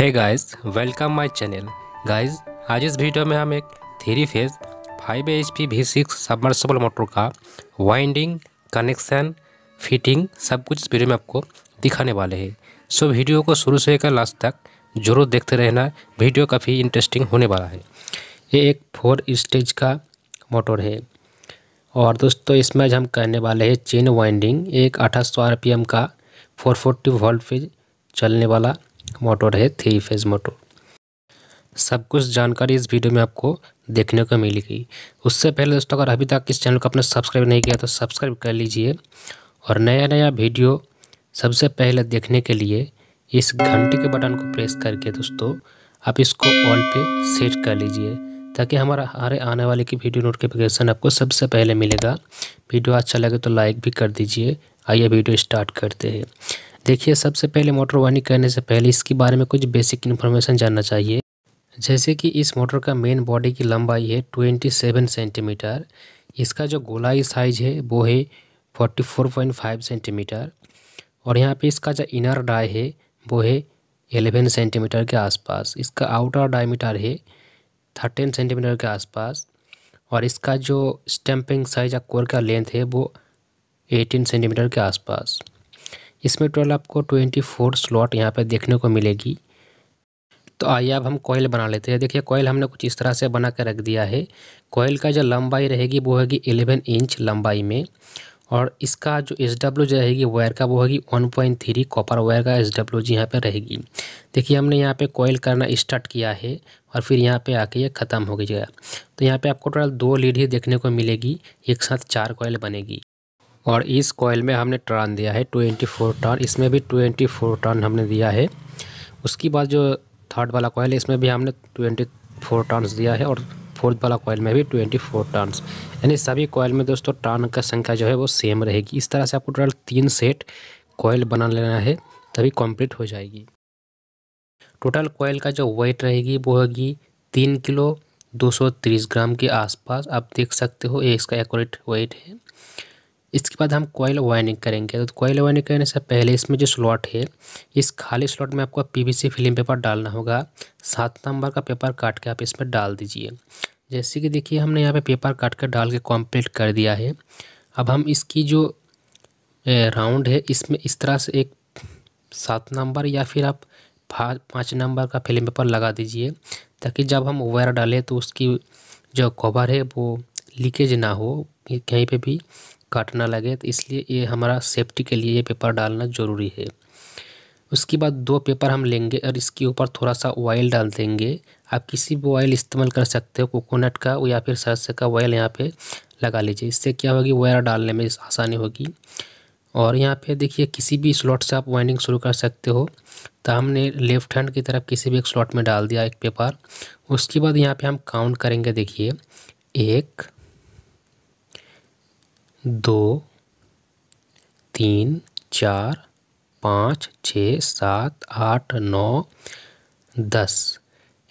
hey guys welcome my channel guys आज इस video में हम एक three phase five H P V six submersible motor का वाइंडिंग कनेक्शन फिटिंग सब कुछ इस वीडियो में आपको दिखाने वाले हैं सो वीडियो को शुरू से लेकर लास्ट तक जरूर देखते रहना वीडियो काफ़ी इंटरेस्टिंग होने वाला है ये एक फोर स्टेज का मोटर है और दोस्तों इसमें आज हम कहने वाले हैं चेन वाइंडिंग एक अठारह सौ आर पी एम का फोर फोर्टी वोल्ट पे चलने वाला मोटर है थ्री फेज मोटर सब कुछ जानकारी इस वीडियो में आपको देखने को मिलेगी उससे पहले दोस्तों अगर अभी तक इस चैनल को आपने सब्सक्राइब नहीं किया तो सब्सक्राइब कर लीजिए और नया नया वीडियो सबसे पहले देखने के लिए इस घंटे के बटन को प्रेस करके दोस्तों आप इसको ऑल पे सेट कर लीजिए ताकि हमारा हमारे आने वाले की वीडियो नोटिफिकेशन आपको सबसे पहले मिलेगा वीडियो अच्छा लगे तो लाइक भी कर दीजिए आइए वीडियो स्टार्ट करते हैं देखिए सबसे पहले मोटर वार्निंग करने से पहले इसके बारे में कुछ बेसिक इन्फॉर्मेशन जानना चाहिए जैसे कि इस मोटर का मेन बॉडी की लंबाई है सेवन सेंटीमीटर इसका जो गोलाई साइज है वो है फाइव सेंटीमीटर और यहाँ पे इसका जो इनर डाई है वो है एलेवन सेंटीमीटर के आसपास इसका आउटर डायमीटर है थर्टीन सेंटीमीटर के आसपास और इसका जो स्टम्पिंग साइज या कोर का लेंथ है वो एटीन सेंटीमीटर के आसपास इसमें टोटल आपको ट्वेंटी फोर स्लॉट यहाँ पर देखने को मिलेगी तो आइए अब हम कोयल बना लेते हैं देखिए कोयल हमने कुछ इस तरह से बना कर रख दिया है कोयल का जो लंबाई रहेगी वो होगी एलेवन इंच लंबाई में और इसका जो एस डब्ल्यू जो रहेगी वायर का वो होगी one point three copper wire का एस डब्ल्यू जी यहाँ पर रहेगी देखिए हमने यहाँ पे कोयल करना स्टार्ट किया है और फिर यहाँ पे आके ये ख़त्म हो गया तो यहाँ पे आपको टोटल दो लीड ही देखने को मिलेगी एक साथ चार कोयल बनेगी और इस कॉयल में हमने टर्न दिया है ट्वेंटी फोर टर्न इसमें भी ट्वेंटी फोर टर्न हमने दिया है उसके बाद जो थर्ड वाला कॉयल है इसमें भी हमने ट्वेंटी फोर टर्न्स दिया है और फोर्थ वाला कॉयल में भी ट्वेंटी फोर टर्न्स यानी सभी कॉयल में दोस्तों टर्न का संख्या जो है वो सेम रहेगी इस तरह से आपको टोटल तीन सेट कॉयल बना लेना है तभी कंप्लीट हो जाएगी टोटल कॉयल का जो वेट रहेगी वो होगी तीन किलो 230 ग्राम के आसपास आप देख सकते हो ये इसका एक्यूरेट वेट है इसके बाद हम कोयल वाइनिंग करेंगे तो कोयल वाइनिंग करने से पहले इसमें जो स्लॉट है इस खाली स्लॉट में आपको पीवीसी फिल्म पेपर डालना होगा सात नंबर का पेपर काट के आप इसमें डाल दीजिए जैसे कि देखिए हमने यहाँ पे पेपर काट कर डाल के कॉम्प्लीट कर दिया है अब हम इसकी जो राउंड है इसमें इस तरह से एक सात नंबर या फिर आप पाँच नंबर का फिल्म पेपर लगा दीजिए ताकि जब हम वायर डालें तो उसकी जो कवर है वो लीकेज ना हो कहीं पे भी काटना लगे तो इसलिए ये हमारा सेफ्टी के लिए ये पेपर डालना ज़रूरी है उसके बाद दो पेपर हम लेंगे और इसके ऊपर थोड़ा सा ऑयल डाल देंगे आप किसी भी ऑयल इस्तेमाल कर सकते हो कोकोनट का या फिर सरसों का ऑयल यहाँ पे लगा लीजिए इससे क्या होगी वायर डालने में आसानी होगी और यहाँ पे देखिए किसी भी स्लॉट से आप वाइंडिंग शुरू कर सकते हो तो हमने लेफ्ट हैंड की तरफ किसी भी एक स्लॉट में डाल दिया एक पेपर उसके बाद यहाँ पर हम काउंट करेंगे देखिए एक दो तीन चार पाँच छः सात आठ नौ दस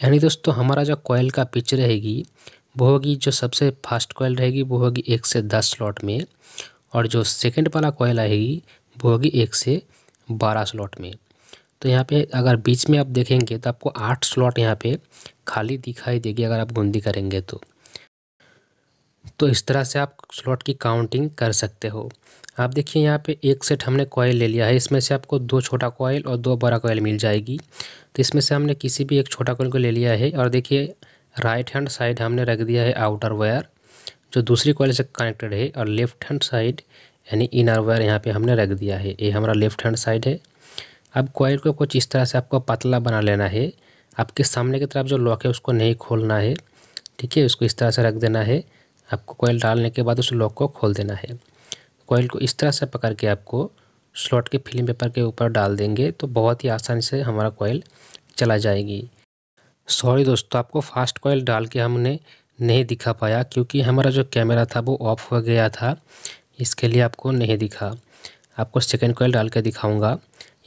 यानी दोस्तों हमारा जो कोयल का पिच रहेगी वो होगी जो सबसे फास्ट कोयल रहेगी वो होगी एक से दस स्लॉट में और जो सेकंड वाला कॉयल आएगी वो होगी एक से बारह स्लॉट में तो यहाँ पे अगर बीच में आप देखेंगे तो आपको आठ स्लॉट यहाँ पे खाली दिखाई देगी अगर आप गुंदी करेंगे तो तो इस तरह से आप स्लॉट की काउंटिंग कर सकते हो आप देखिए यहाँ पे एक सेट हमने कॉयल ले लिया है इसमें से आपको दो छोटा कॉयल और दो बड़ा कॉयल मिल जाएगी तो इसमें से हमने किसी भी एक छोटा कॉयल को ले लिया है और देखिए राइट हैंड साइड हमने रख दिया है आउटर वायर जो दूसरी कॉयल से कनेक्टेड है और लेफ्ट हैंड साइड यानी इनर वायर यहाँ पर हमने रख दिया है ये हमारा लेफ्ट हैंड साइड है अब कॉयल को कुछ इस तरह से आपको पतला बना लेना है आपके सामने की तरफ जो लॉक है उसको नहीं खोलना है ठीक है उसको इस तरह से रख देना है आपको कोयल डालने के बाद उस लॉक को खोल देना है कोयल को इस तरह से पकड़ के आपको स्लॉट के फिल्म पेपर के ऊपर डाल देंगे तो बहुत ही आसानी से हमारा कोयल चला जाएगी सॉरी दोस्तों आपको फास्ट कोयल डाल के हमने नहीं दिखा पाया क्योंकि हमारा जो कैमरा था वो ऑफ हो गया था इसके लिए आपको नहीं दिखा आपको सेकेंड कोयल डाल के दिखाऊँगा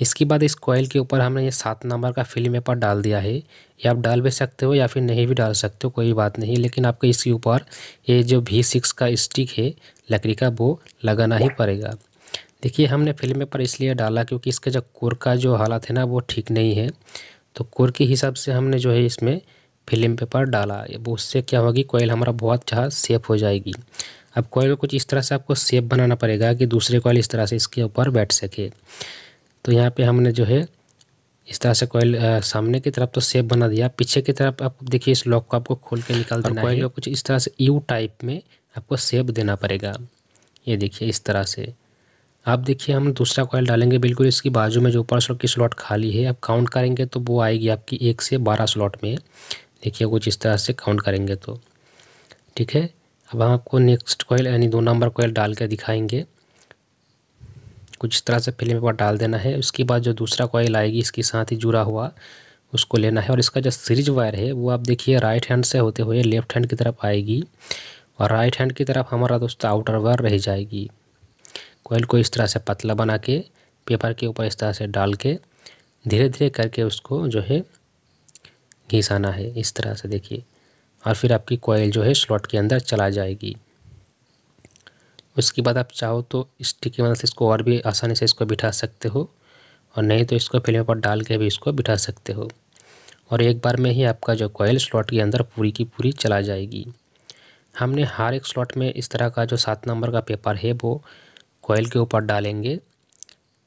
इसके बाद इस कॉयल के ऊपर हमने ये सात नंबर का फिल्म पेपर डाल दिया है ये आप डाल भी सकते हो या फिर नहीं भी डाल सकते हो कोई बात नहीं लेकिन आपको इसके ऊपर ये जो भी सिक्स का स्टिक है लकड़ी का वो लगाना ही पड़ेगा देखिए हमने फिल्म पेपर इसलिए डाला क्योंकि इसका जो कुर का जो हालत है ना वो ठीक नहीं है तो कुर के हिसाब से हमने जो है इसमें फिल्म पेपर डाला उससे क्या होगी कोयल हमारा बहुत अच्छा सेफ हो जाएगी अब कोयल को कुछ इस तरह से आपको सेफ बनाना पड़ेगा कि दूसरे कोयल इस तरह से इसके ऊपर बैठ सके तो यहाँ पे हमने जो है इस तरह से कोयल सामने की तरफ तो सेप बना दिया पीछे की तरफ आप देखिए इस लॉक को आपको खोल के निकाल देना है कुछ इस तरह से यू टाइप में आपको सेप देना पड़ेगा ये देखिए इस तरह से आप देखिए हम दूसरा कॉयल डालेंगे बिल्कुल इसकी बाजू में जो ऊपर स्लॉट की स्लॉट खाली है आप काउंट करेंगे तो वो आएगी आपकी एक से बारह स्लॉट में देखिए कुछ इस तरह से काउंट करेंगे तो ठीक है अब हम आपको नेक्स्ट कॉयल यानी दो नंबर कॉयल डाल के दिखाएंगे कुछ तरह से फिल्म एक बार डाल देना है उसके बाद जो दूसरा कॉयल आएगी इसके साथ ही जुड़ा हुआ उसको लेना है और इसका जो सीरीज वायर है वो आप देखिए राइट हैंड से होते हुए लेफ्ट हैंड की तरफ आएगी और राइट हैंड की तरफ हमारा दोस्तों आउटर वायर रह जाएगी कोयल को इस तरह से पतला बना के पेपर के ऊपर इस तरह से डाल के धीरे धीरे करके उसको जो है घिसाना है इस तरह से देखिए और फिर आपकी कोयल जो है स्लॉट के अंदर चला जाएगी उसके बाद आप चाहो तो स्टिक की मदद से इसको और भी आसानी से इसको बिठा सकते हो और नहीं तो इसको फिल्म पर डाल के भी इसको बिठा सकते हो और एक बार में ही आपका जो कॉयल स्लॉट के अंदर पूरी की पूरी चला जाएगी हमने हर एक स्लॉट में इस तरह का जो सात नंबर का पेपर है वो कोयल के ऊपर डालेंगे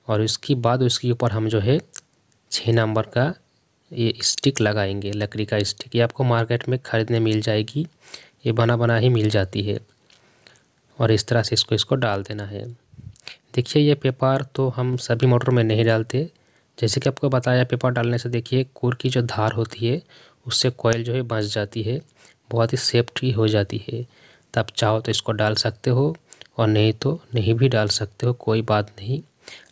और उसके बाद उसके ऊपर हम जो है छः नंबर का ये स्टिक लगाएंगे लकड़ी का स्टिक ये आपको मार्केट में ख़रीदने मिल जाएगी ये बना बना ही मिल जाती है और इस तरह से इसको इसको डाल देना है देखिए ये पेपर तो हम सभी मोटर में नहीं डालते जैसे कि आपको बताया पेपर डालने से देखिए कोर की जो धार होती है उससे कोयल जो है बच जाती है बहुत ही सेफ्टी हो जाती है तब चाहो तो इसको डाल सकते हो और नहीं तो नहीं भी डाल सकते हो कोई बात नहीं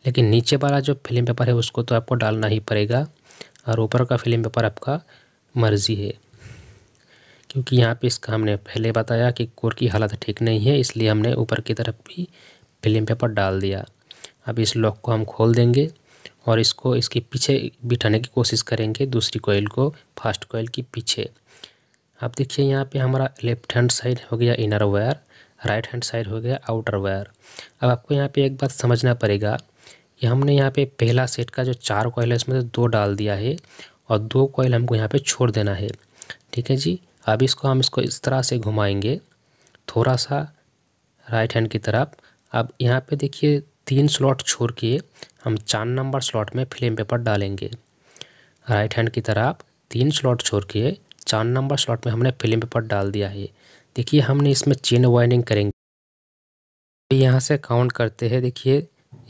लेकिन नीचे वाला जो फिल्म पेपर है उसको तो आपको डालना ही पड़ेगा और ऊपर का फिल्म पेपर आपका मर्ज़ी है क्योंकि यहाँ पे इसका हमने पहले बताया कि कोर की हालत ठीक नहीं है इसलिए हमने ऊपर की तरफ भी फिल्म पेपर डाल दिया अब इस लॉक को हम खोल देंगे और इसको इसके पीछे बिठाने की कोशिश करेंगे दूसरी कोयल को फर्स्ट कोयल के पीछे अब देखिए यहाँ पे हमारा लेफ्ट हैंड साइड हो गया inner wire right hand side हो गया आउटर वायर अब आपको यहाँ पे एक बात समझना पड़ेगा कि हमने यहाँ पे पहला सेट का जो चार कोयल है उसमें से दो डाल दिया है और दो कोयल हमको यहाँ पे छोड़ देना है ठीक है जी अब इसको हम इसको इस तरह से घुमाएंगे थोड़ा सा राइट हैंड की तरफ अब यहाँ पे देखिए तीन स्लॉट छोड़ के हम चार नंबर स्लॉट में फ्लेम पेपर डालेंगे राइट हैंड की तरफ तीन स्लॉट छोड़ के चार नंबर स्लॉट में हमने फिल्म पेपर डाल दिया है देखिए हमने इसमें चेन वाइनिंग करेंगे यहाँ से काउंट करते हैं देखिए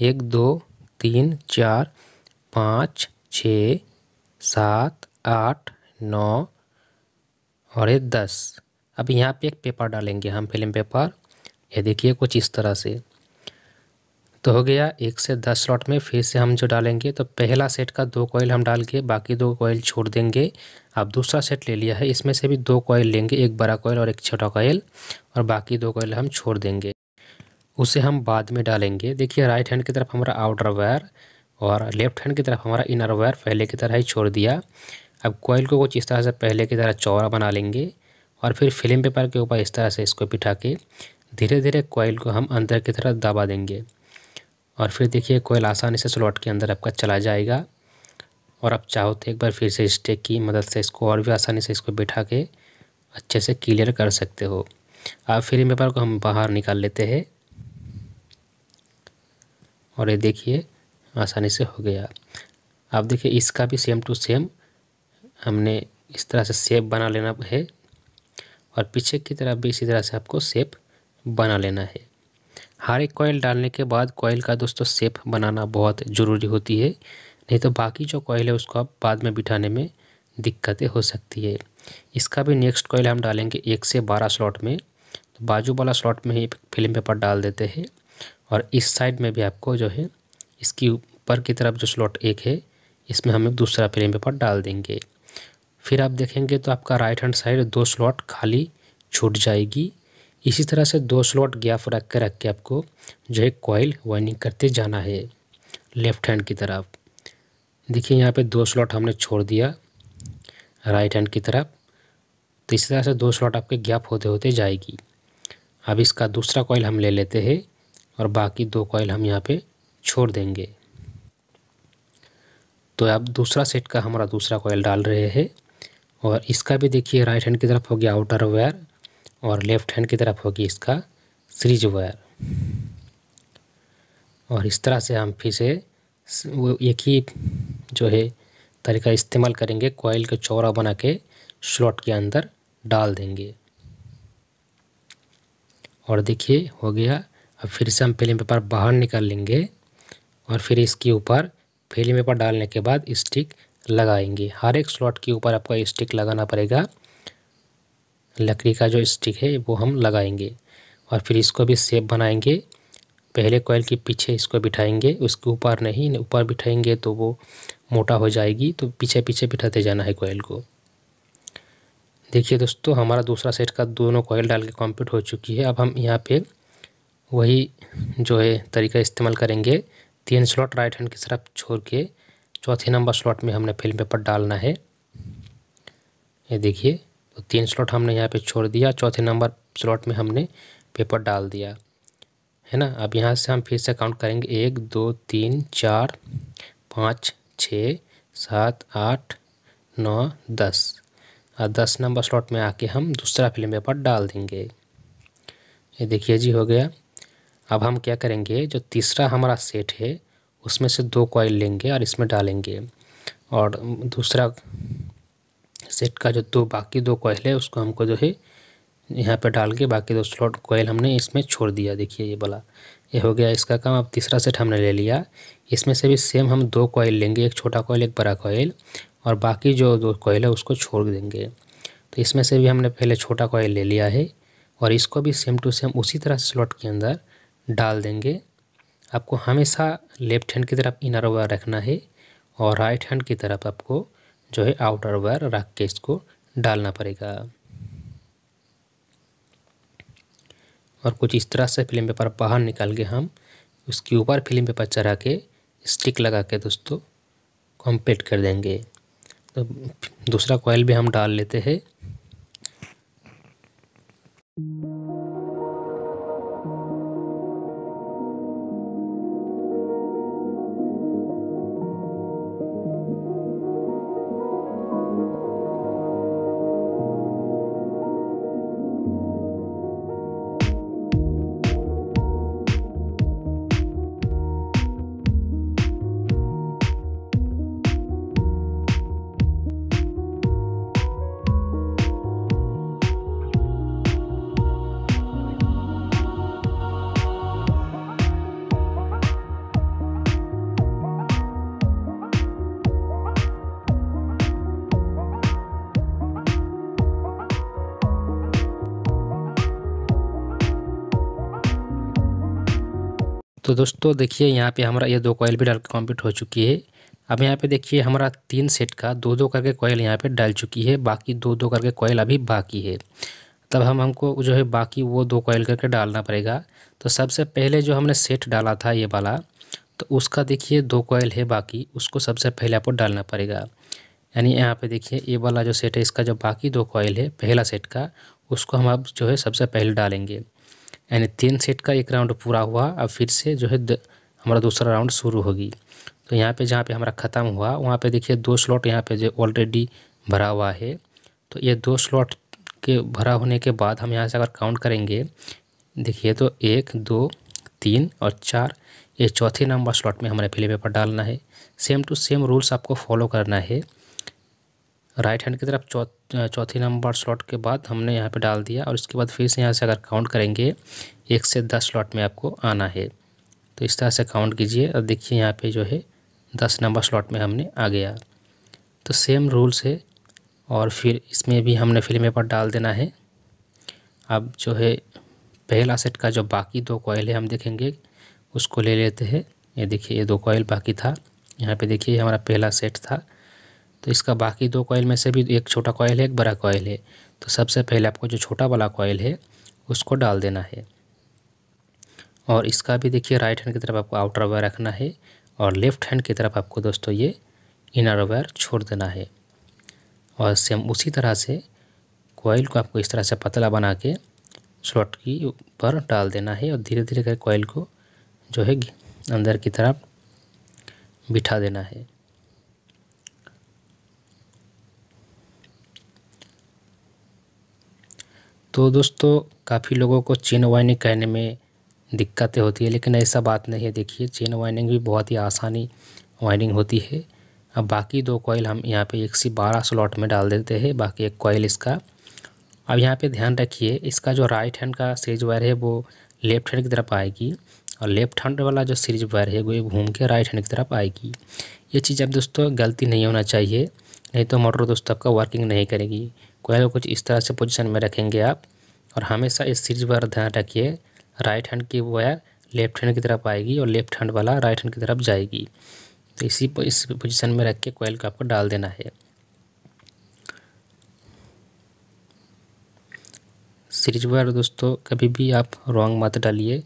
एक दो तीन चार पाँच छ सात आठ नौ और ये दस अब यहाँ पे एक पेपर डालेंगे हम फिल्म पेपर ये देखिए कुछ इस तरह से तो हो गया एक से दस स्लॉट में फिर से हम जो डालेंगे तो पहला सेट का दो कोयल हम डाल के बाकी दो कोयल छोड़ देंगे अब दूसरा सेट ले लिया है इसमें से भी दो कोयल लेंगे एक बड़ा कोयल और एक छोटा कोयल और बाकी दो कोयल हम छोड़ देंगे उसे हम बाद में डालेंगे देखिए राइट हैंड की तरफ हमारा आउटर वायर और लेफ्ट हैंड की तरफ हमारा इनर वायर पहले की तरह ही छोड़ दिया अब कोयल को कुछ इस तरह से पहले की तरह चौरा बना लेंगे और फिर फिल्म पेपर के ऊपर इस तरह से इसको बिठा के धीरे धीरे कोयल को हम अंदर की तरह दबा देंगे और फिर देखिए कोयल आसानी से स्लॉट के अंदर आपका चला जाएगा और आप चाहो तो एक बार फिर से स्टेक की मदद से इसको और भी आसानी से इसको बिठा के अच्छे से क्लियर कर सकते हो अब फिल्म पेपर को हम बाहर निकाल लेते हैं और ये देखिए आसानी से हो गया आप देखिए इसका भी सेम टू सेम हमने इस तरह से सेप बना लेना है और पीछे की तरफ भी इसी तरह से आपको सेप बना लेना है हर एक कॉयल डालने के बाद कॉयल का दोस्तों सेप बनाना बहुत ज़रूरी होती है नहीं तो बाकी जो कॉयल है उसको आप बाद में बिठाने में दिक्कतें हो सकती है इसका भी नेक्स्ट कॉयल हम डालेंगे एक से बारह स्लॉट में तो बाजू वाला स्लॉट में ही फिल्म पेपर डाल देते हैं और इस साइड में भी आपको जो है इसकी ऊपर की तरफ जो स्लॉट एक है इसमें हम दूसरा फिल्म पेपर डाल देंगे फिर आप देखेंगे तो आपका राइट हैंड साइड दो स्लॉट खाली छूट जाएगी इसी तरह से दो स्लॉट गैप रख के रख के आपको जो है कॉयल वाइनिंग करते जाना है लेफ्ट हैंड की तरफ देखिए यहाँ पे दो स्लॉट हमने छोड़ दिया राइट हैंड की तरफ तो इसी तरह से दो स्लॉट आपके गैप होते होते जाएगी अब इसका दूसरा कॉइल हम ले लेते हैं और बाकी दो कॉइल हम यहाँ पर छोड़ देंगे तो अब दूसरा सेट का हमारा दूसरा कॉयल डाल रहे हैं और इसका भी देखिए राइट हैंड की तरफ हो गया आउटर वायर और लेफ्ट हैंड की तरफ होगी इसका सीरीज वायर और इस तरह से हम फिर से वो एक ही जो है तरीका इस्तेमाल करेंगे कॉयल के चौरा बना के स्लॉट के अंदर डाल देंगे और देखिए हो गया अब फिर से हम फिल्म पेपर बाहर निकाल लेंगे और फिर इसके ऊपर फिल्म पेपर डालने के बाद स्टिक लगाएंगे हर एक स्लॉट के ऊपर आपका स्टिक लगाना पड़ेगा लकड़ी का जो स्टिक है वो हम लगाएंगे और फिर इसको भी सेप बनाएंगे पहले कोयल के पीछे इसको बिठाएंगे उसके ऊपर नहीं ऊपर बिठाएंगे तो वो मोटा हो जाएगी तो पीछे पीछे बिठाते जाना है कोयल को देखिए दोस्तों हमारा दूसरा सेट का दोनों कोयल डाल के कॉम्प्लीट हो चुकी है अब हम यहाँ पे वही जो है तरीका इस्तेमाल करेंगे तीन स्लॉट राइट हैंड की तरफ छोड़ के चौथे नंबर स्लॉट में हमने फिल्म पेपर डालना है ये देखिए तो तीन स्लॉट हमने यहाँ पे छोड़ दिया चौथे नंबर स्लॉट में हमने पेपर डाल दिया है ना अब यहाँ से हम फिर से काउंट करेंगे एक दो तीन चार पाँच छ सात आठ नौ दस और दस नंबर स्लॉट में आके हम दूसरा फिल्म पेपर डाल देंगे ये देखिए जी हो गया अब हम क्या करेंगे जो तीसरा हमारा सेट है उसमें से दो कॉइल लेंगे और इसमें डालेंगे और दूसरा सेट का जो दो बाकी दो कोयल है उसको हमको जो है यहाँ पे डाल के बाकी दो स्लॉट कोयल हमने इसमें छोड़ दिया देखिए ये बोला ये हो गया इसका काम अब तीसरा सेट हमने ले लिया इसमें से भी सेम हम दो कोयल लेंगे एक छोटा कोयल एक बड़ा कोयल और बाकी जो दो कोयल है उसको छोड़ देंगे तो इसमें से भी हमने पहले छोटा कोयल ले लिया है और इसको भी सेम टू सेम उसी तरह स्लॉट के अंदर डाल देंगे आपको हमेशा लेफ्ट हैंड की तरफ इनर वायर रखना है और राइट हैंड की तरफ आपको जो है आउटर वायर रख के इसको डालना पड़ेगा और कुछ इस तरह से फिल्म पेपर बाहर निकाल के हम उसके ऊपर फिल्म पेपर चढ़ा के स्टिक लगा के दोस्तों कॉम्पेट कर देंगे तो दूसरा कोयल भी हम डाल लेते हैं तो दोस्तों देखिए यहाँ पे हमारा ये दो कॉयल भी डाल के कम्प्लीट हो चुकी है अब यहाँ पे देखिए हमारा तीन सेट का दो दो करके कॉयल यहाँ पे डाल चुकी है बाकी दो दो करके कॉयल अभी बाकी है तब हम हमको जो है बाकी वो दो कॉयल करके डालना पड़ेगा तो सबसे पहले जो हमने सेट डाला था ये वाला तो उसका देखिए दो कॉयल है बाकी उसको सबसे पहले आपको डालना पड़ेगा यानी यहाँ पे देखिए ये वाला जो सेट है इसका जो बाकी दो कॉयल है पहला सेट का उसको हम अब जो है सबसे पहले डालेंगे यानी तीन सेट का एक राउंड पूरा हुआ अब फिर से जो है हमारा दूसरा राउंड शुरू होगी तो यहाँ पे जहाँ पे हमारा ख़त्म हुआ वहाँ पे देखिए दो स्लॉट यहाँ पे जो ऑलरेडी भरा हुआ है तो ये दो स्लॉट के भरा होने के बाद हम यहाँ से अगर काउंट करेंगे देखिए तो एक दो तीन और चार ये चौथे नंबर स्लॉट में हमारे पीले पेपर डालना है सेम टू सेम रूल्स आपको फॉलो करना है राइट हैंड की तरफ चौथी नंबर स्लॉट के बाद हमने यहाँ पे डाल दिया और इसके बाद फिर से यहाँ से अगर काउंट करेंगे एक से दस स्लॉट में आपको आना है तो इस तरह से काउंट कीजिए और देखिए यहाँ पे जो है दस नंबर स्लॉट में हमने आ गया तो सेम रूल्स है और फिर इसमें भी हमने फिल्म पर डाल देना है अब जो है पहला सेट का जो बाकी दो कोयल है हम देखेंगे उसको ले लेते हैं ये देखिए ये दो कोयल बाकी था यहाँ पर देखिए हमारा पहला सेट था तो इसका बाकी दो कॉयल में से भी एक छोटा कॉयल है एक बड़ा कॉयल है तो सबसे पहले आपको जो छोटा वाला कॉयल है उसको डाल देना है और इसका भी देखिए राइट हैंड की तरफ आपको आउटर वायर रखना है और लेफ्ट हैंड की तरफ आपको दोस्तों ये इनर वायर छोड़ देना है और सेम उसी तरह से कॉयल को आपको इस तरह से पतला बना के स्लॉट की ऊपर डाल देना है और धीरे धीरे करके कोयल को जो है अंदर की तरफ बिठा देना है तो दोस्तों काफ़ी लोगों को चेन वाइनिंग कहने में दिक्कतें होती है लेकिन ऐसा बात नहीं है देखिए चेन वाइनिंग भी बहुत ही आसानी वाइनिंग होती है अब बाकी दो कॉयल हम यहाँ पे एक सी बारह स्लॉट में डाल देते हैं बाकी एक कॉयल इसका अब यहाँ पे ध्यान रखिए इसका जो राइट हैंड का सीरीज वायर है वो लेफ्ट हैंड की तरफ आएगी और लेफ्ट हैंड वाला जो सीरीज वायर है वो घूम के राइट हैंड की तरफ आएगी ये चीज़ अब दोस्तों गलती नहीं होना चाहिए नहीं तो मोटर दोस्तों आपका वर्किंग नहीं करेगी कोयल को कुछ इस तरह से पोजीशन में रखेंगे आप और हमेशा इस सीरीज पर ध्यान रखिए राइट हैंड की वायर लेफ्ट हैंड की तरफ आएगी और लेफ्ट हैंड वाला राइट हैंड की तरफ जाएगी तो इसी इस पोजीशन में रख के कोयल को आपको डाल देना है सीरीज वायर दोस्तों कभी भी आप रॉन्ग मत डालिए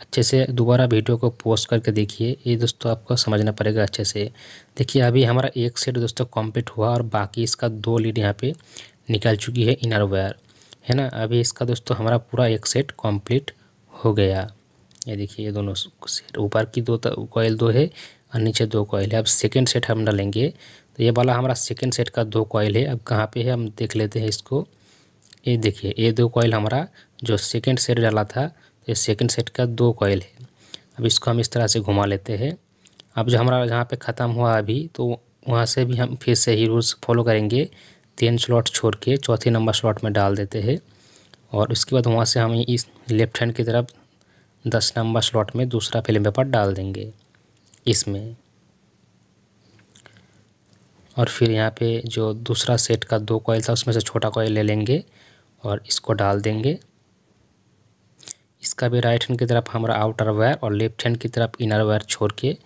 अच्छे से दोबारा वीडियो को पोस्ट करके देखिए ये दोस्तों आपको समझना पड़ेगा अच्छे से देखिए अभी हमारा एक सेट दोस्तों कंप्लीट हुआ और बाकी इसका दो लीड यहाँ पे निकल चुकी है इनर वायर है ना अभी इसका दोस्तों हमारा पूरा एक सेट कंप्लीट हो गया ये देखिए ये दोनों सेट ऊपर की दो कॉयल दो है और नीचे दो कोयल है अब सेकेंड सेट हम डालेंगे तो ये वाला हमारा सेकेंड सेट का दो कोयल है अब कहाँ पे है हम देख लेते हैं इसको ये देखिए ये दो कॉयल हमारा जो सेकेंड सेट डाला था तो ये सेकेंड सेट का दो कोयल है अब इसको हम इस तरह से घुमा लेते हैं अब जो हमारा जहाँ पे ख़त्म हुआ अभी तो वहाँ से भी हम फिर से ही रूल्स फॉलो करेंगे तीन स्लॉट छोड़ के चौथे नंबर स्लॉट में डाल देते हैं और उसके बाद वहाँ से हम इस लेफ्ट हैंड की तरफ दस नंबर स्लॉट में दूसरा फिल्म पेपर डाल देंगे इसमें और फिर यहाँ पे जो दूसरा सेट का दो कॉयल था उसमें से छोटा कॉयल ले लेंगे और इसको डाल देंगे इसका भी राइट हैंड की तरफ हमारा आउटर वायर और लेफ्ट हैंड की तरफ इनर वायर छोड़ के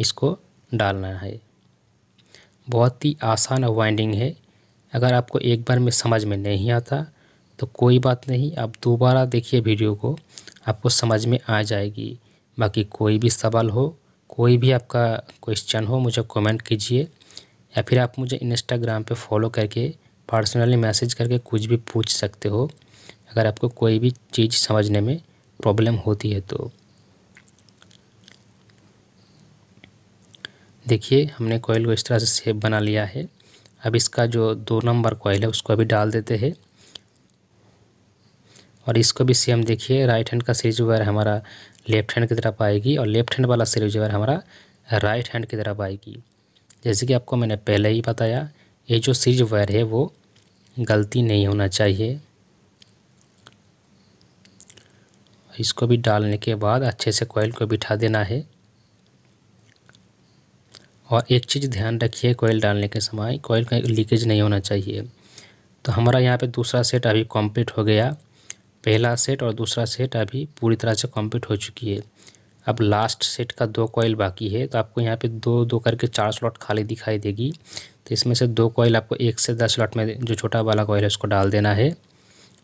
इसको डालना है बहुत ही आसान वाइंडिंग है अगर आपको एक बार में समझ में नहीं आता तो कोई बात नहीं आप दोबारा देखिए वीडियो को आपको समझ में आ जाएगी बाकी कोई भी सवाल हो कोई भी आपका क्वेश्चन हो मुझे कमेंट कीजिए या फिर आप मुझे इंस्टाग्राम पे फॉलो करके पर्सनली मैसेज करके कुछ भी पूछ सकते हो अगर आपको कोई भी चीज़ समझने में प्रॉब्लम होती है तो देखिए हमने कोयल को इस तरह से सेब बना लिया है अब इसका जो दो नंबर कॉइल है उसको अभी डाल देते हैं और इसको भी सेम देखिए राइट हैंड का सीरीज वायर हमारा लेफ्ट हैंड की तरफ आएगी और लेफ्ट हैंड वाला सीरीज वायर हमारा राइट हैंड की तरफ आएगी जैसे कि आपको मैंने पहले ही बताया ये जो सीरीज वायर है वो गलती नहीं होना चाहिए इसको भी डालने के बाद अच्छे से कॉइल को बिठा देना है और एक चीज़ ध्यान रखिए कोयल डालने के समय कोयल का लीकेज नहीं होना चाहिए तो हमारा यहाँ पे दूसरा सेट अभी कंप्लीट हो गया पहला सेट और दूसरा सेट अभी पूरी तरह से कंप्लीट हो चुकी है अब लास्ट सेट का दो कोयल बाकी है तो आपको यहाँ पे दो दो करके चार स्लॉट खाली दिखाई देगी तो इसमें से दो कोयल आपको एक से दस स्लॉट में जो छोटा वाला कोयल है उसको डाल देना है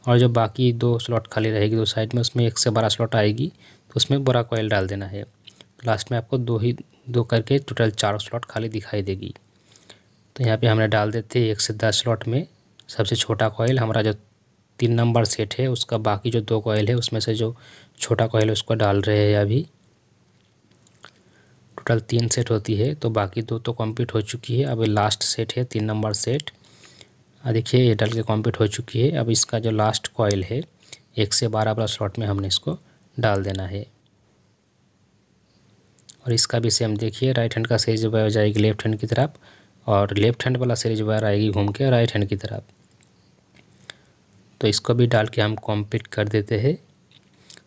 और जो बाकी दो स्लॉट खाली रहेगी दो साइड में उसमें एक से बारह स्लॉट आएगी तो उसमें बड़ा कोयल डाल देना है लास्ट में आपको दो ही दो करके टोटल चार स्लॉट खाली दिखाई देगी तो यहाँ पे हमने डाल देते एक से दस स्लॉट में सबसे छोटा कॉयल हमारा जो तीन नंबर सेट है उसका बाकी जो दो कॉयल है उसमें से जो छोटा कॉयल है उसको डाल रहे हैं अभी टोटल तीन सेट होती है तो बाकी दो तो कम्प्लीट हो चुकी है अभी लास्ट सेट है तीन नंबर सेट देखिए ये डाल के कॉम्प्लीट हो चुकी है अब इसका जो लास्ट कॉयल है एक से बारह बारह स्लॉट में हमने इसको डाल देना है और इसका भी सेम देखिए राइट हैंड का सीरीज वायर जाएगी लेफ्ट हैंड की तरफ और लेफ्ट हैंड वाला सीरीज वायर आएगी घूम के राइट हैंड की तरफ तो इसको भी डाल के हम कॉम्पीट कर देते हैं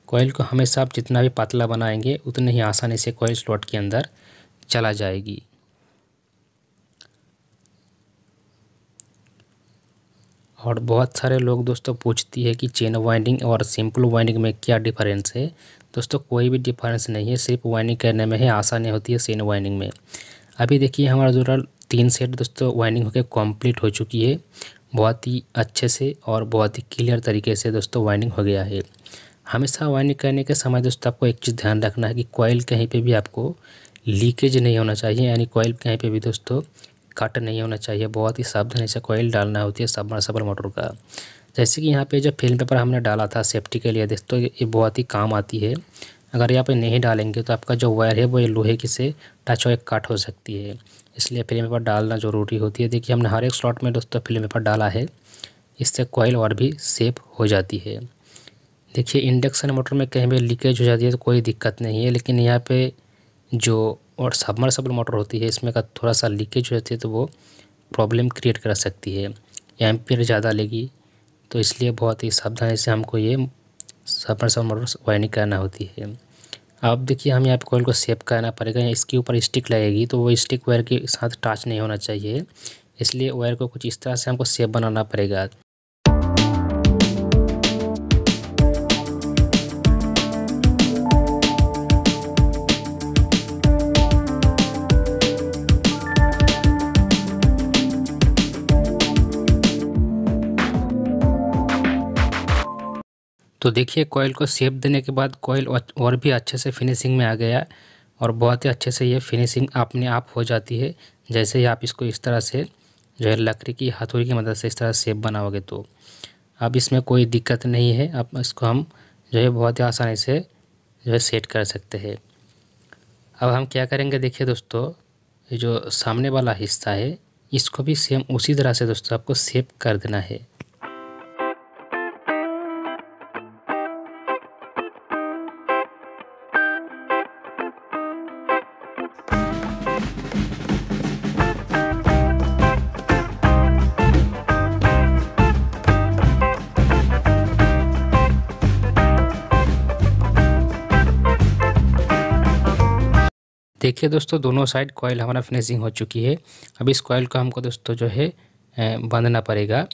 कोयल को हमेशा आप जितना भी पतला बनाएंगे उतनी ही आसानी से कोयल स्लॉट के अंदर चला जाएगी और बहुत सारे लोग दोस्तों पूछती है कि चेन वाइंडिंग और सिंपल वाइंडिंग में क्या डिफरेंस है दोस्तों कोई भी डिफरेंस नहीं है सिर्फ वाइनिंग करने में ही आसानी होती है सेन वाइनिंग में अभी देखिए हमारा जोरल तीन सेट दोस्तों वाइनिंग होकर कंप्लीट हो चुकी है बहुत ही अच्छे से और बहुत ही क्लियर तरीके से दोस्तों वाइनिंग हो गया है हमेशा वाइनिंग करने के समय दोस्तों आपको एक चीज़ ध्यान रखना है कि कॉइल कहीं पर भी आपको लीकेज नहीं होना चाहिए यानी कोयल कहीं पर भी दोस्तों कट नहीं होना चाहिए बहुत ही सावधानी से कोयल डालना होती है सबर मोटर का जैसे कि यहाँ पे जो फिल्म पेपर हमने डाला था सेफ्टी के लिए दोस्तों ये बहुत ही काम आती है अगर यहाँ पे नहीं डालेंगे तो आपका जो वायर है वो ये लोहे की से टच हो एक काट हो सकती है इसलिए फिल्म पेपर डालना ज़रूरी होती है देखिए हमने हर एक स्लॉट में दोस्तों फिल्म पेपर डाला है इससे कोयल और भी सेफ हो जाती है देखिए इंडक्शन मोटर में कहीं भी लीकेज हो जाती है तो कोई दिक्कत नहीं है लेकिन यहाँ पर जो और सबमर्सबल मोटर होती है इसमें का थोड़ा सा लीकेज हो जाती है तो वो प्रॉब्लम क्रिएट कर सकती है एम्पियर ज़्यादा लेगी तो इसलिए बहुत ही सावधानी से हमको ये सफर मोटर वाइनिंग करना होती है अब देखिए हमें यहाँ पे कोयल को सेव करना पड़ेगा इसके ऊपर स्टिक लगेगी तो वो स्टिक वायर के साथ टच नहीं होना चाहिए इसलिए वायर को कुछ इस तरह से हमको सेप बनाना पड़ेगा तो देखिए कोयल को सेप देने के बाद कॉयल और भी अच्छे से फिनिशिंग में आ गया और बहुत ही अच्छे से ये फिनिशिंग अपने आप हो जाती है जैसे ही आप इसको इस तरह से जो है लकड़ी की हथौड़ी की मदद से इस तरह सेप बनाओगे तो अब इसमें कोई दिक्कत नहीं है अब इसको हम जो है बहुत ही आसानी से जो है सेट कर सकते हैं अब हम क्या करेंगे देखिए दोस्तों ये जो सामने वाला हिस्सा है इसको भी सेम उसी तरह से दोस्तों आपको सेप कर देना है देखिए दोस्तों दोनों साइड कॉयल हमारा फिनिशिंग हो चुकी है अब इस कॉयल को हमको दोस्तों जो है बांधना पड़ेगा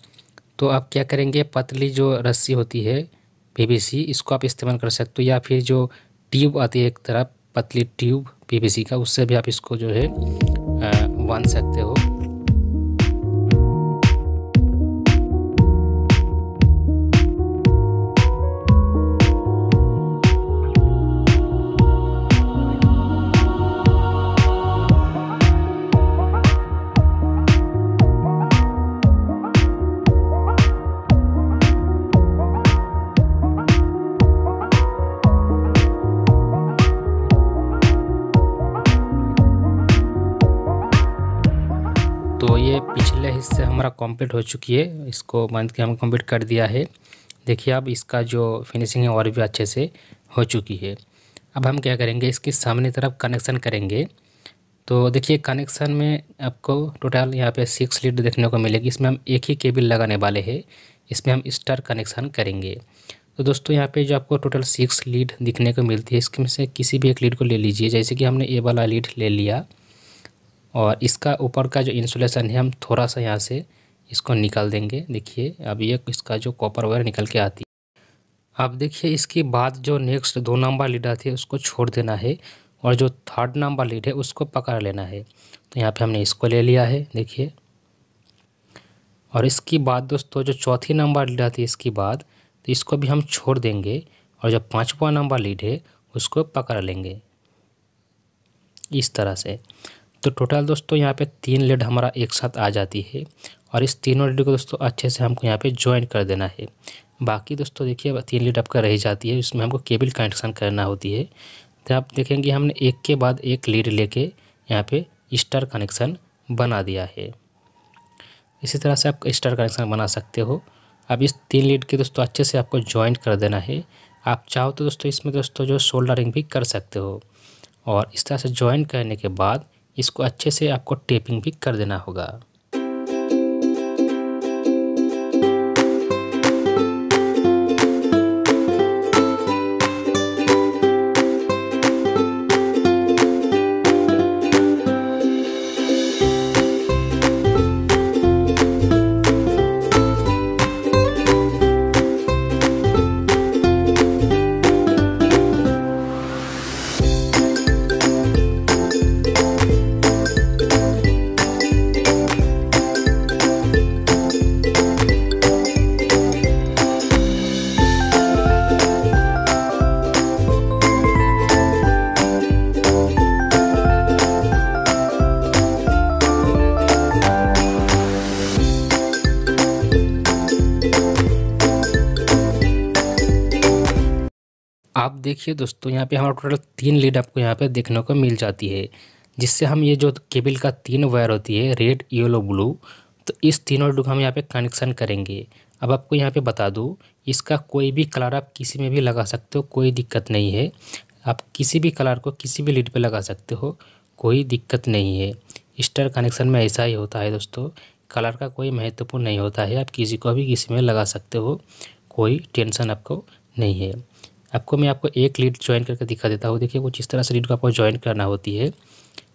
तो आप क्या करेंगे पतली जो रस्सी होती है पीवीसी इसको आप इस्तेमाल कर सकते हो या फिर जो ट्यूब आती है एक तरफ पतली ट्यूब पीवीसी का उससे भी आप इसको जो है बांध सकते हो कंप्लीट हो चुकी है इसको मंथ के हम कंप्लीट कर दिया है देखिए अब इसका जो फिनिशिंग है और भी अच्छे से हो चुकी है अब हम क्या करेंगे इसकी सामने तरफ कनेक्शन करेंगे तो देखिए कनेक्शन में आपको टोटल यहाँ पे सिक्स लीड देखने को मिलेगी इसमें हम एक ही केबल लगाने वाले हैं इसमें हम स्टार कनेक्शन करेंगे तो दोस्तों यहाँ पे जो आपको टोटल सिक्स लीड दिखने को मिलती है इसमें से किसी भी एक लीड को ले लीजिए जैसे कि हमने ए वाला लीड ले लिया और इसका ऊपर का जो इंसुलेशन है हम थोड़ा सा यहाँ से इसको निकाल देंगे देखिए अब ये इसका जो कॉपर वायर निकल के आती है अब देखिए इसके बाद जो नेक्स्ट दो नंबर लीड आती है उसको छोड़ देना है और जो थर्ड नंबर लीड है उसको पकड़ लेना है तो यहाँ पे हमने इसको ले लिया है देखिए और इसके बाद दोस्तों जो चौथी नंबर लीड आती है इसके बाद तो इसको भी हम छोड़ देंगे और जो पाँचवा नंबर लीड है उसको पकड़ लेंगे इस तरह से तो टोटल दोस्तों यहाँ पे तीन लीड हमारा एक साथ आ जाती है और इस तीनों लीड को दोस्तों अच्छे से हमको यहाँ पे ज्वाइन कर देना है बाकी दोस्तों देखिए तीन लीड आपका रह जाती है इसमें हमको केबल कनेक्शन करना होती है तो आप देखेंगे हमने एक के बाद एक लीड लेके यहाँ पे स्टार कनेक्शन बना दिया है इसी तरह से आप स्टार कनेक्शन बना सकते हो अब इस तीन लीड के दोस्तों अच्छे से आपको ज्वाइन कर देना है आप चाहो तो दोस्तों इसमें दोस्तों जो सोल्डरिंग भी कर सकते हो और इस तरह से ज्वाइन करने के बाद इसको अच्छे से आपको टेपिंग भी कर देना होगा देखिए दोस्तों यहाँ पे हमारा टोटल तीन लीड आपको यहाँ पे देखने को मिल जाती है जिससे हम ये जो केबल का तीन वायर होती है रेड येलो ब्लू तो इस तीनों को हम यहाँ पे कनेक्शन करेंगे अब आपको यहाँ पे बता दूँ इसका कोई भी कलर आप किसी में भी लगा सकते हो कोई दिक्कत नहीं है आप किसी भी कलर को किसी भी लीड पर लगा सकते हो कोई दिक्कत नहीं है स्टार कनेक्शन में ऐसा ही होता है दोस्तों कलर का कोई महत्वपूर्ण नहीं होता है आप किसी को भी किसी में लगा सकते हो कोई टेंशन आपको नहीं है आपको मैं आपको एक लीड ज्वाइन करके दिखा देता हूँ देखिए कुछ जिस तरह से लीड को आपको ज्वाइन करना होती है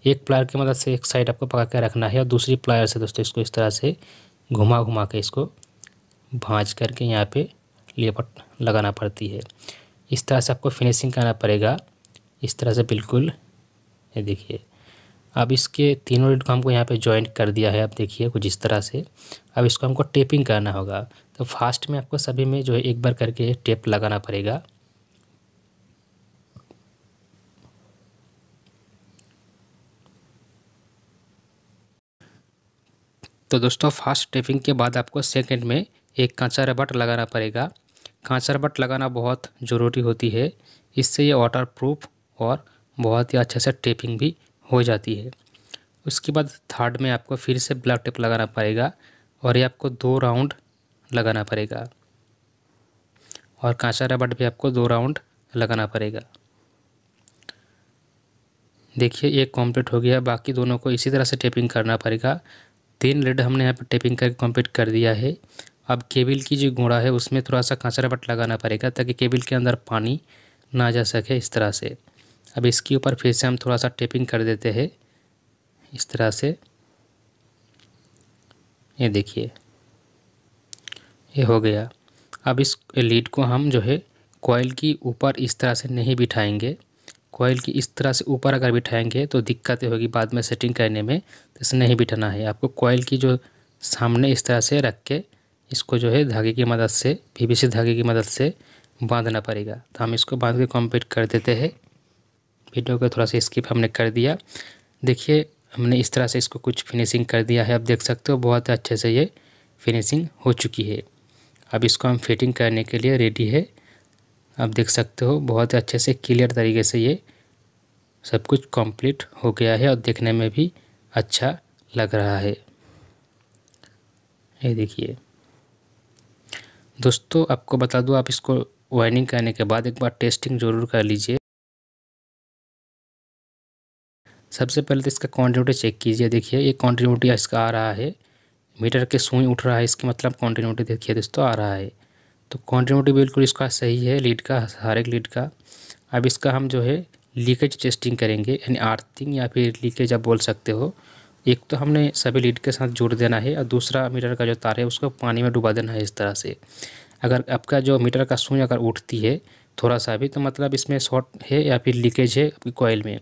एक प्लायर की मदद मतलब से एक साइड आपको पका के रखना है और दूसरी प्लायर से दोस्तों इसको इस तरह से घुमा घुमा के इसको भाँज करके यहाँ पर लेपट लगाना पड़ती है इस तरह से आपको फिनिशिंग करना पड़ेगा इस तरह से बिल्कुल ये देखिए अब इसके तीनों लीड को हमको यहाँ पे जॉइंट कर दिया है आप देखिए कुछ इस तरह से अब इसको हमको टेपिंग करना होगा तो फास्ट में आपको सभी में जो है एक बार करके टेप लगाना पड़ेगा तो दोस्तों फास्ट टेपिंग के बाद आपको सेकेंड में एक कांचा रबट लगाना पड़ेगा कांचा रबट लगाना बहुत ज़रूरी होती है इससे ये वाटर प्रूफ और बहुत ही अच्छे से टेपिंग भी हो जाती है उसके बाद थर्ड में आपको फिर से ब्लैक टेप लगाना पड़ेगा और ये आपको दो राउंड लगाना पड़ेगा और कांचा रबट भी आपको दो राउंड लगाना पड़ेगा देखिए एक कंप्लीट हो गया बाकी दोनों को इसी तरह से टेपिंग करना पड़ेगा तीन लेड हमने यहाँ पर टेपिंग करके कंप्लीट कर दिया है अब केबल की जो घोड़ा है उसमें थोड़ा सा कांचरा बट लगाना पड़ेगा ताकि केबल के अंदर पानी ना जा सके इस तरह से अब इसके ऊपर फिर से हम थोड़ा सा टेपिंग कर देते हैं इस तरह से ये देखिए ये हो गया अब इस लीड को हम जो है कॉयल की ऊपर इस तरह से नहीं बिठाएंगे कोयल की इस तरह से ऊपर अगर बिठाएंगे तो दिक्कतें होगी बाद में सेटिंग करने में तो इसे नहीं बिठाना है आपको कोयल की जो सामने इस तरह से रख के इसको जो है धागे की मदद से पीवीसी धागे की मदद से बांधना पड़ेगा तो हम इसको बांध के कंप्लीट कर देते हैं वीडियो को थोड़ा सा स्किप हमने कर दिया देखिए हमने इस तरह से इसको कुछ फिनिशिंग कर दिया है आप देख सकते हो बहुत अच्छे से ये फिनिशिंग हो चुकी है अब इसको हम फिटिंग करने के लिए रेडी है आप देख सकते हो बहुत अच्छे से क्लियर तरीके से ये सब कुछ कंप्लीट हो गया है और देखने में भी अच्छा लग रहा है ये देखिए दोस्तों आपको बता दूँ आप इसको वाइनिंग करने के बाद एक बार टेस्टिंग ज़रूर कर लीजिए सबसे पहले तो इसका क्वान्टिटी चेक कीजिए देखिए ये क्वान्टिटी इसका आ रहा है मीटर के सुई उठ रहा है इसके मतलब क्वान्टिटी देखिए दोस्तों आ रहा है तो कॉन्टिन्यूटी बिल्कुल इसका सही है लीड का हर एक लीड का अब इसका हम जो है लीकेज टेस्टिंग करेंगे यानी आर्थिंग या फिर लीकेज आप बोल सकते हो एक तो हमने सभी लीड के साथ जोड़ देना है और दूसरा मीटर का जो तार है उसको पानी में डुबा देना है इस तरह से अगर आपका जो मीटर का सुई अगर उठती है थोड़ा सा भी तो मतलब इसमें शॉर्ट है या फिर लीकेज है आपकी कोयल में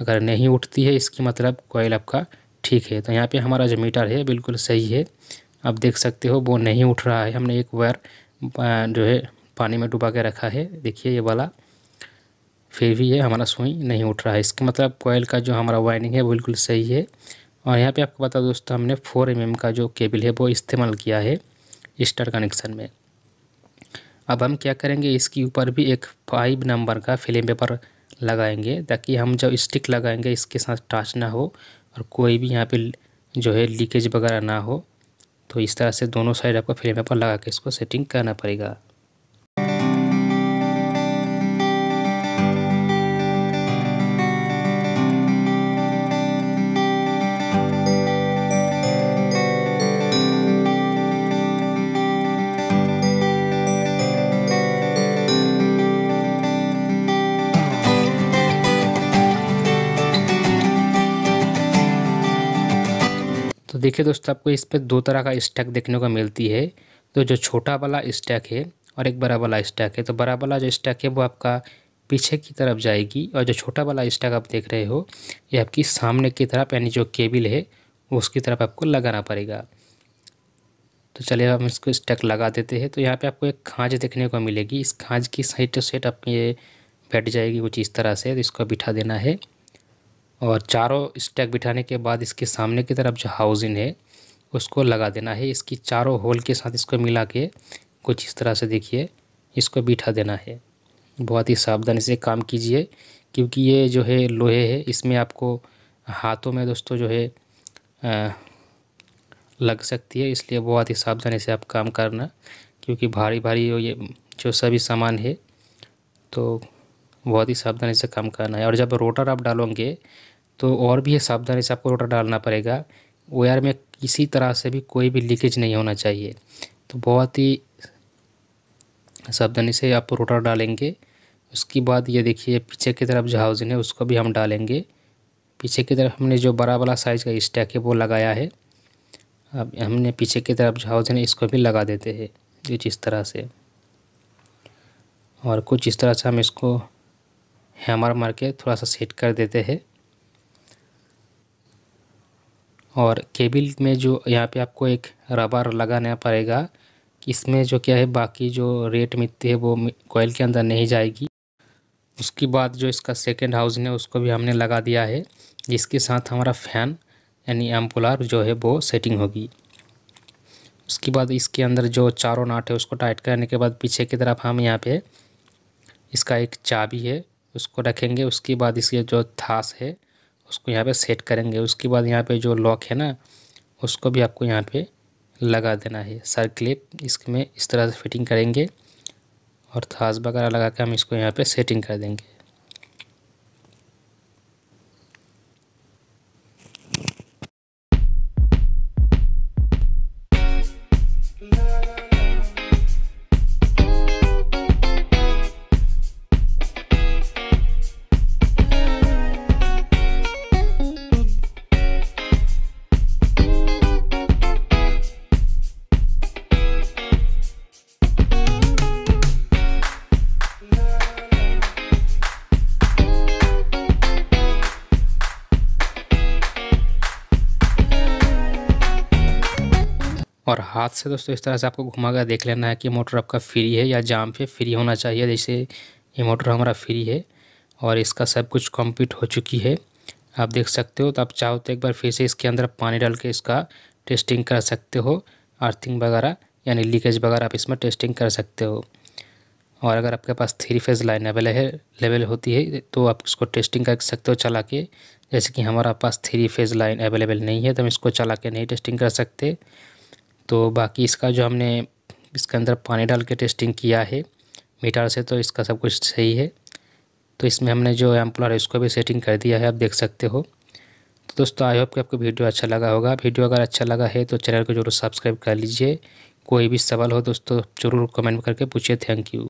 अगर नहीं उठती है इसकी मतलब कोयल आपका ठीक है तो यहाँ पे हमारा जो मीटर है बिल्कुल सही है आप देख सकते हो वो नहीं उठ रहा है हमने एक वायर जो है पानी में डुबा के रखा है देखिए ये वाला फिर भी ये हमारा सुई नहीं उठ रहा है इसके मतलब कोयल का जो हमारा वाइनिंग है बिल्कुल सही है और यहाँ पे आपको बता दोस्तों हमने फोर एम mm का जो केबल है वो इस्तेमाल किया है स्टार कनेक्शन में अब हम क्या करेंगे इसके ऊपर भी एक फाइव नंबर का फिल्म पेपर लगाएंगे ताकि हम जब स्टिक लगाएंगे इसके साथ टाच ना हो और कोई भी यहाँ पे जो है लीकेज वगैरह ना हो तो इस तरह से दोनों साइड आपको फ्रेम पर लगा के इसको सेटिंग करना पड़ेगा देखिए दोस्तों आपको इस पर दो तरह का स्टैक देखने को मिलती है तो जो छोटा वाला स्टैक है और एक बड़ा वाला स्टैक है तो बड़ा वाला जो स्टैक है वो आपका पीछे की तरफ जाएगी और जो छोटा वाला स्टैक आप देख रहे हो ये आपकी सामने की तरफ यानी जो केबिल है उसकी तरफ आपको लगाना पड़ेगा तो चलिए हम इसको स्टैक लगा देते हैं तो यहाँ पे आपको एक खाँच देखने को मिलेगी इस खाँच की साइड टू साइड आपकी ये बैठ जाएगी कुछ इस तरह से तो इसको बिठा देना है और चारों स्टैक बिठाने के बाद इसके सामने की तरफ जो हाउसिंग है उसको लगा देना है इसकी चारों होल के साथ इसको मिला के कुछ इस तरह से देखिए इसको बिठा देना है बहुत ही सावधानी से काम कीजिए क्योंकि ये जो है लोहे है इसमें आपको हाथों में दोस्तों जो है आ, लग सकती है इसलिए बहुत ही सावधानी से आप काम करना क्योंकि भारी भारी ये जो सभी सामान है तो बहुत ही सावधानी से काम करना है और जब रोटर आप डालोगे तो और भी सावधानी से आपको रोटर डालना पड़ेगा वायर में किसी तरह से भी कोई भी लीकेज नहीं होना चाहिए तो बहुत ही सावधानी से आप रोटर डालेंगे उसके बाद ये देखिए पीछे की तरफ जो हाउसिंग है उसको भी हम डालेंगे पीछे की तरफ हमने जो बड़ा वाला साइज़ का स्टैक है वो लगाया है अब हमने पीछे की तरफ जो हाउसिंग है इसको भी लगा देते हैं जो इस तरह से और कुछ इस तरह से हम इसको हैमर मार के थोड़ा सा सेट कर देते हैं और केबिल में जो यहाँ पे आपको एक रबर लगाना पड़ेगा इसमें जो क्या है बाकी जो रेट मिलती है वो कोयल के अंदर नहीं जाएगी उसके बाद जो इसका सेकेंड हाउस है उसको भी हमने लगा दिया है जिसके साथ हमारा फ़ैन यानी एम्पुलर जो है वो सेटिंग होगी उसके बाद इसके अंदर जो चारों नाट है उसको टाइट करने के बाद पीछे की तरफ हम यहाँ पे इसका एक चाबी है उसको रखेंगे उसके बाद इसके जो थास है उसको यहाँ पे सेट करेंगे उसके बाद यहाँ पे जो लॉक है ना उसको भी आपको यहाँ पे लगा देना है सर क्लिप इसमें इस तरह से फिटिंग करेंगे और थास वगैरह लगा के हम इसको यहाँ पे सेटिंग कर देंगे हाथ से दोस्तों इस तरह से आपको घुमा कर देख लेना है कि मोटर आपका फ्री है या जाम पे फ्री होना चाहिए जैसे ये मोटर हमारा फ्री है और इसका सब कुछ कंप्लीट हो चुकी है आप देख सकते हो तो आप चाहो तो एक बार फिर से इसके अंदर पानी डाल के इसका टेस्टिंग कर सकते हो अर्थिंग वगैरह यानी लीकेज वगैरह आप इसमें टेस्टिंग कर सकते हो और अगर आपके पास थ्री फेज लाइन अवेलेबल है लेवल होती है तो आप इसको टेस्टिंग कर सकते हो चला के जैसे कि हमारा पास थ्री फेज लाइन अवेलेबल नहीं है तो हम इसको चला के नहीं टेस्टिंग कर सकते तो बाकी इसका जो हमने इसके अंदर पानी डाल के टेस्टिंग किया है मीटर से तो इसका सब कुछ सही है तो इसमें हमने जो एम्पलर है उसको भी सेटिंग कर दिया है आप देख सकते हो तो दोस्तों आई होप कि आपको वीडियो अच्छा लगा होगा वीडियो अगर अच्छा लगा है तो चैनल को जरूर सब्सक्राइब कर लीजिए कोई भी सवाल हो दोस्तों ज़रूर कमेंट करके पूछिए थैंक यू